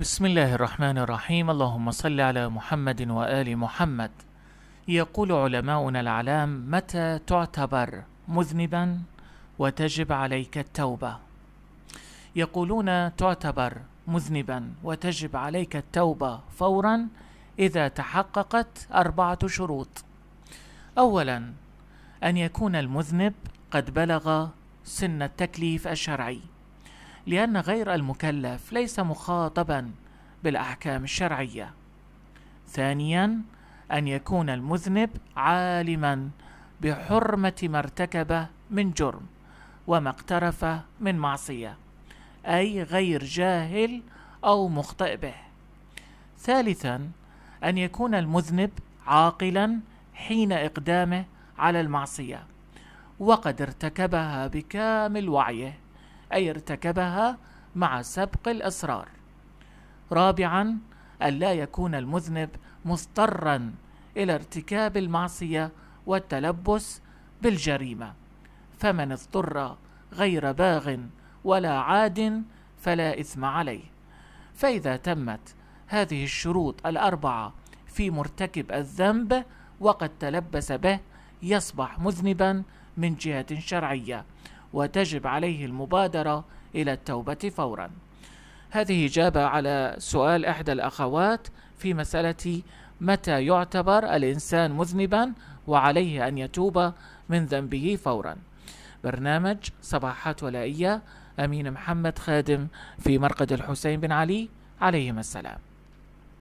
بسم الله الرحمن الرحيم اللهم صل على محمد وآل محمد يقول علماؤنا العلام متى تعتبر مذنبا وتجب عليك التوبة يقولون تعتبر مذنبا وتجب عليك التوبة فورا إذا تحققت أربعة شروط أولا أن يكون المذنب قد بلغ سن التكليف الشرعي لأن غير المكلف ليس مخاطبا بالأحكام الشرعية. ثانيا أن يكون المذنب عالما بحرمة ما ارتكبه من جرم وما اقترفه من معصية أي غير جاهل أو مخطئ به. ثالثا أن يكون المذنب عاقلا حين إقدامه على المعصية وقد ارتكبها بكامل وعيه أي ارتكبها مع سبق الإصرار رابعا ألا يكون المذنب مضطرا إلى ارتكاب المعصية والتلبس بالجريمة فمن اضطر غير باغ ولا عاد فلا إثم عليه فإذا تمت هذه الشروط الأربعة في مرتكب الذنب وقد تلبس به يصبح مذنبا من جهة شرعية وتجب عليه المبادرة إلى التوبة فورا هذه إجابة على سؤال إحدى الأخوات في مسألة متى يعتبر الإنسان مذنبا وعليه أن يتوب من ذنبه فورا برنامج صباحات ولائية أمين محمد خادم في مرقد الحسين بن علي عليهما السلام